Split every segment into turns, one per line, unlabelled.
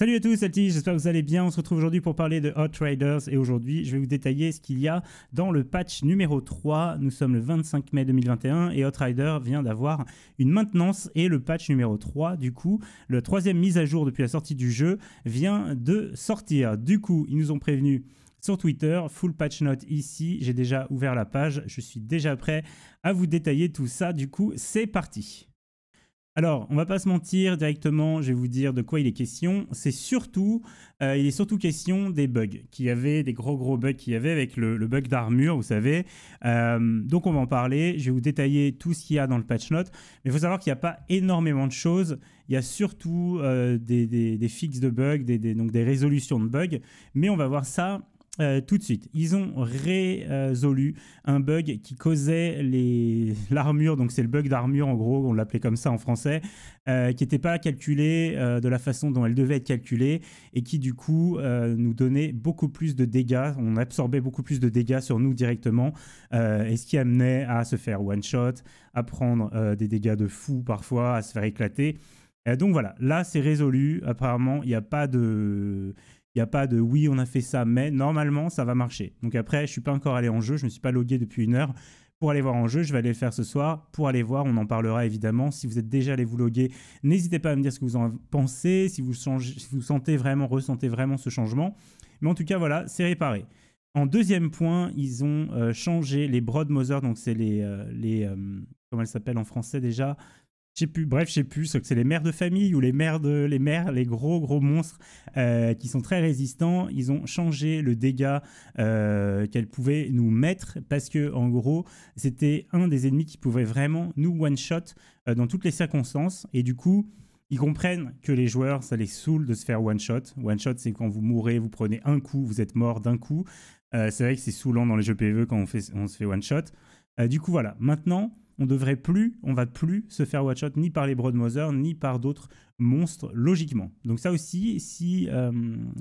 Salut à tous, c'est j'espère que vous allez bien. On se retrouve aujourd'hui pour parler de Hot Riders et aujourd'hui je vais vous détailler ce qu'il y a dans le patch numéro 3. Nous sommes le 25 mai 2021 et Hot Rider vient d'avoir une maintenance et le patch numéro 3, du coup, le troisième mise à jour depuis la sortie du jeu, vient de sortir. Du coup, ils nous ont prévenu sur Twitter, full patch note ici, j'ai déjà ouvert la page, je suis déjà prêt à vous détailler tout ça, du coup c'est parti. Alors, on va pas se mentir directement, je vais vous dire de quoi il est question. C'est surtout, euh, il est surtout question des bugs, qu'il y avait des gros gros bugs qu'il y avait avec le, bug d'armure, vous savez. Euh, donc, on va en parler. Je vais vous détailler tout ce qu'il y a dans le patch note. Mais il faut savoir qu'il n'y a pas énormément de choses. Il y a surtout euh, des, fixes de bugs, donc des résolutions de bugs. Mais on va voir ça euh, tout de suite. Ils ont résolu un bug qui causait l'armure, donc c'est le bug d'armure en gros, on l'appelait comme ça en français, euh, qui n'était pas calculé euh, de la façon dont elle devait être calculée et qui du coup nous donnait beaucoup plus de dégâts, on absorbait beaucoup plus de dégâts sur nous directement, et ce qui amenait à se faire one-shot, à prendre des dégâts de fou parfois, à se faire éclater. donc voilà, là c'est résolu, apparemment il n'y a pas de... Il n'y a pas de oui, on a fait ça, mais normalement, ça va marcher. Donc après, je suis pas encore allé en jeu, je me suis pas logué depuis une heure pour aller voir en jeu. Je vais aller le faire ce soir pour aller voir. On en parlera évidemment. Si vous êtes déjà allé vous loguer, n'hésitez pas à me dire ce que vous en pensez, si vous, changez, si vous sentez vraiment, ressentez vraiment ce changement. Mais en tout cas, voilà, c'est réparé. En deuxième point, ils ont euh, changé les Broadmother, donc c'est les, euh, les euh, comment elles s'appellent en français déjà sais plus, bref, sais plus, que c'est les mères de famille ou les mères les mères, les gros gros monstres euh, qui sont très résistants. Ils ont changé le dégât euh, qu'elles pouvaient nous mettre parce que en gros, c'était un des ennemis qui pouvait vraiment nous one shot euh, dans toutes les circonstances et du coup. Ils comprennent que les joueurs, ça les saoule de se faire one shot. One shot, c'est quand vous mourrez, vous prenez un coup, vous êtes mort d'un coup. c'est vrai que c'est saoulant dans les jeux PvE quand on, fait, on se fait one shot. du coup, voilà. Maintenant, on devrait plus, on va plus se faire watch shot ni par les Broadmother, ni par d'autres monstre logiquement. Donc ça aussi, si euh,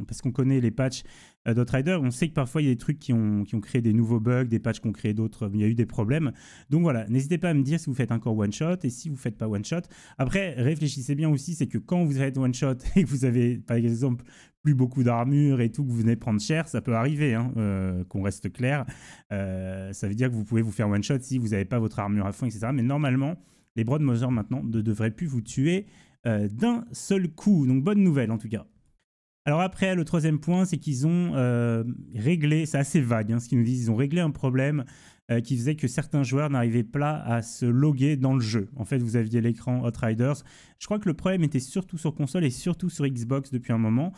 parce qu'on connaît les patchs euh, d'Outrider, on sait que parfois il y a des trucs qui ont, créé des nouveaux bugs, des patchs qui ont créé d'autres, il y a eu des problèmes. Donc voilà, n'hésitez pas à me dire si vous faites encore one shot et si vous faites pas one shot. Après, réfléchissez bien aussi, c'est que quand vous faites one shot et que vous avez par exemple plus beaucoup d'armure et tout, que vous venez prendre cher, ça peut arriver, hein, euh, qu'on reste clair. ça veut dire que vous pouvez vous faire one shot si vous n'avez pas votre armure à fond, etc. Mais normalement, les Broadmother maintenant ne devraient plus vous tuer euh, d'un seul coup. Donc bonne nouvelle en tout cas. Alors après, le troisième point, c'est qu'ils ont euh, réglé, c'est assez vague hein, ce qu'ils nous disent, ils ont réglé un problème euh, qui faisait que certains joueurs n'arrivaient pas à se loguer dans le jeu. En fait, vous aviez l'écran Outriders. Je crois que le problème était surtout sur console et surtout sur Xbox depuis un moment.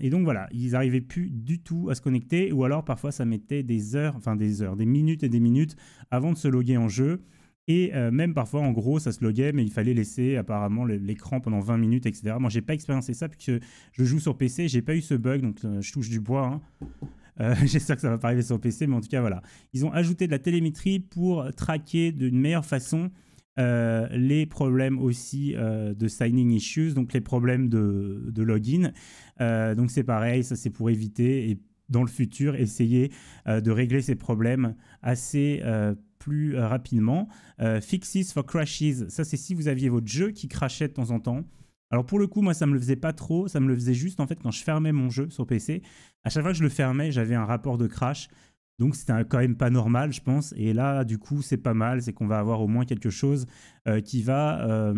et donc voilà, ils n'arrivaient plus du tout à se connecter, ou alors parfois ça mettait des heures, enfin des heures, des minutes et des minutes avant de se loguer en jeu. Et euh, même parfois, en gros, ça se loguait, mais il fallait laisser apparemment l'écran pendant 20 minutes, etc. Moi, j'ai pas expérimenté ça puisque je joue sur PC, j'ai pas eu ce bug, donc euh, je touche du bois. Hein. Euh, j'espère que ça va pas arriver sur PC, mais en tout cas, voilà. Ils ont ajouté de la télémétrie pour traquer d'une meilleure façon les problèmes aussi de signing issues, donc les problèmes de, de login. donc c'est pareil, ça c'est pour éviter et dans le futur essayer de régler ces problèmes assez plus euh, rapidement. Euh, fixes for crashes, ça c'est si vous aviez votre jeu qui crachait de temps en temps. Alors pour le coup, moi ça me le faisait pas trop, ça me le faisait juste en fait quand je fermais mon jeu sur PC. À chaque fois que je le fermais, j'avais un rapport de crash. Donc c'était quand même pas normal, je pense. Et là, du coup, c'est pas mal, c'est qu'on va avoir au moins quelque chose euh, qui va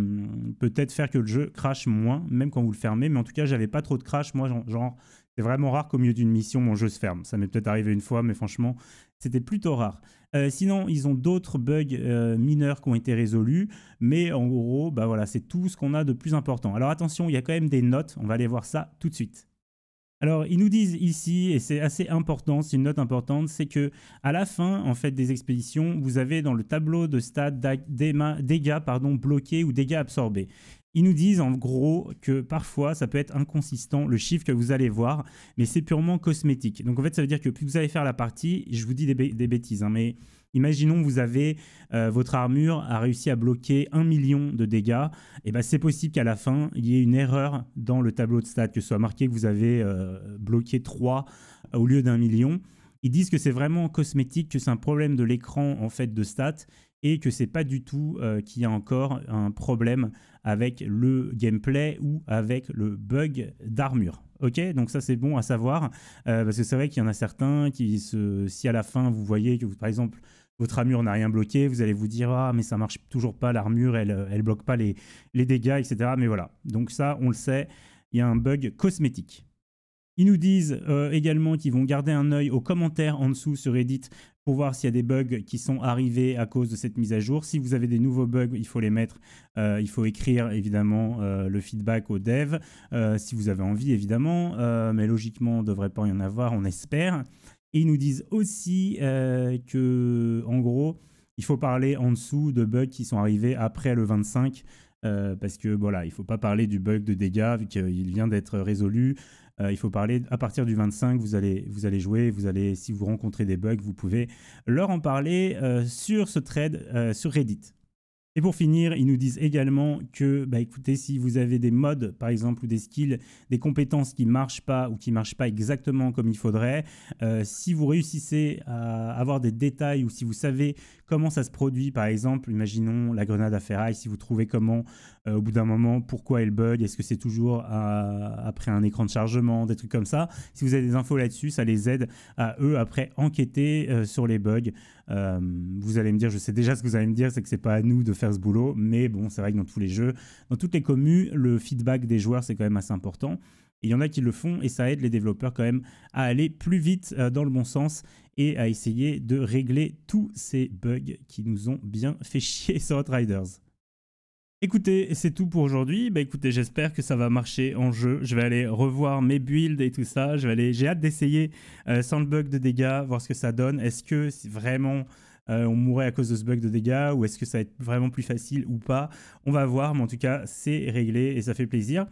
peut-être faire que le jeu crache moins, même quand vous le fermez. Mais en tout cas, j'avais pas trop de crash. Moi, genre, c'est vraiment rare qu'au milieu d'une mission, mon jeu se ferme. Ça m'est peut-être arrivé une fois, mais franchement, c'était plutôt rare. Euh, sinon, ils ont d'autres bugs euh, mineurs qui ont été résolus, mais en gros, bah voilà, c'est tout ce qu'on a de plus important. Alors attention, il y a quand même des notes, on va aller voir ça tout de suite. Alors, ils nous disent ici, et c'est assez important, c'est une note importante, c'est que à la fin, en fait, des expéditions, vous avez dans le tableau de stade dégâts pardon, bloqués ou dégâts absorbés. Ils nous disent en gros que parfois ça peut être inconsistant le chiffre que vous allez voir, mais c'est purement cosmétique. Donc en fait, ça veut dire que plus vous allez faire la partie, je vous dis des, bêtises, hein, mais Imaginons vous avez euh, votre armure a réussi à bloquer un million de dégâts, et eh ben c'est possible qu'à la fin il y ait une erreur dans le tableau de stats, que ce soit marqué que vous avez euh, bloqué 3 euh, au lieu d'un million. Ils disent que c'est vraiment cosmétique, que c'est un problème de l'écran en fait de stats et que c'est pas du tout euh, qu'il y a encore un problème avec le gameplay ou avec le bug d'armure. Ok, donc ça c'est bon à savoir, euh, parce que c'est vrai qu'il y en a certains qui, si à la fin vous voyez que par exemple votre armure n'a rien bloqué, vous allez vous dire ah mais ça marche toujours pas, l'armure elle, euh, elle bloque pas les, dégâts, etc. Mais voilà, donc ça on le sait, il y a un bug cosmétique. Ils nous disent également qu'ils vont garder un œil aux commentaires en dessous sur Reddit pour voir s'il y a des bugs qui sont arrivés à cause de cette mise à jour. Si vous avez des nouveaux bugs, il faut les mettre. Euh, il faut écrire évidemment euh, le feedback au dev, euh, si vous avez envie évidemment, mais logiquement, ne devrait pas y en avoir, on espère. ils nous disent aussi que, en gros, il faut parler en dessous de bugs qui sont arrivés après le 25. parce que voilà, il faut pas parler du bug de dégâts vu qu'il vient d'être résolu. Euh, il faut parler à partir du 25, vous allez, vous allez jouer, vous allez, si vous rencontrez des bugs, vous pouvez leur en parler euh, sur ce trade, euh, sur Reddit. Et pour finir, ils nous disent également que, bah écoutez, si vous avez des modes, par exemple, ou des skills, des compétences qui marchent pas ou qui marchent pas exactement comme il faudrait, euh, si vous réussissez à avoir des détails ou si vous savez comment ça se produit, par exemple, imaginons la grenade à ferraille, si vous trouvez comment, euh, au bout d'un moment, pourquoi elle bug, est-ce que c'est toujours après un écran de chargement, des trucs comme ça. Si vous avez des infos là-dessus, ça les aide à eux après enquêter euh, sur les bugs. vous allez me dire, je sais déjà ce que vous allez me dire, c'est que c'est pas à nous de faire ce boulot. Mais bon, c'est vrai que dans tous les jeux, dans toutes les communes, le feedback des joueurs, c'est quand même assez important. Il y en a qui le font et ça aide les développeurs quand même à aller plus vite euh, dans le bon sens et à essayer de régler tous ces bugs qui nous ont bien fait chier sur Outriders. Écoutez, c'est tout pour aujourd'hui. Bah écoutez, j'espère que ça va marcher en jeu. Je vais aller revoir mes builds et tout ça. Je vais aller, j'ai hâte d'essayer euh, sans le bug de dégâts, voir ce que ça donne. Est-ce que c'est vraiment euh, on mourrait à cause de ce bug de dégâts ou est-ce que ça va être vraiment plus facile ou pas On va voir, mais en tout cas, c'est réglé et ça fait plaisir.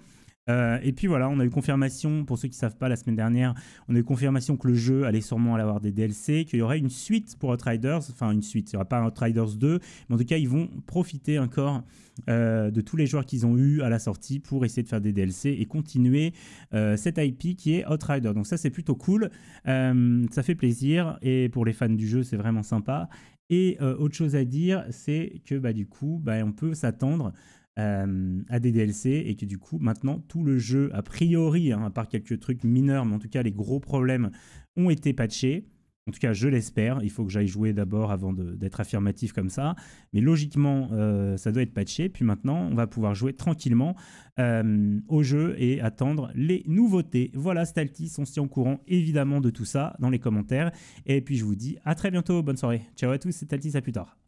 Euh, et puis voilà, on a eu confirmation, pour ceux qui ne savent pas, la semaine dernière, on a eu confirmation que le jeu allait sûrement avoir des DLC, qu'il y aurait une suite pour Outriders, enfin une suite, il n'y aura pas Outriders 2, mais en tout cas, ils vont profiter encore euh, de tous les joueurs qu'ils ont eu à la sortie pour essayer de faire des DLC et continuer euh, cette IP qui est Outriders. Donc ça, c'est plutôt cool, euh, ça fait plaisir, et pour les fans du jeu, c'est vraiment sympa. Et autre chose à dire, c'est que bah, du coup, bah, on peut s'attendre euh, à des DLC et que du coup maintenant tout le jeu, a priori, hein, à part quelques trucs mineurs, mais en tout cas les gros problèmes ont été patchés. En tout cas, je l'espère. Il faut que j'aille jouer d'abord avant d'être affirmatif comme ça. Mais logiquement, euh, ça doit être patché. Puis maintenant, on va pouvoir jouer tranquillement euh, au jeu et attendre les nouveautés. Voilà, Staltis, on se tient au courant évidemment de tout ça dans les commentaires. Et puis je vous dis à très bientôt. Bonne soirée. Ciao à tous, c'est Staltis, à plus tard.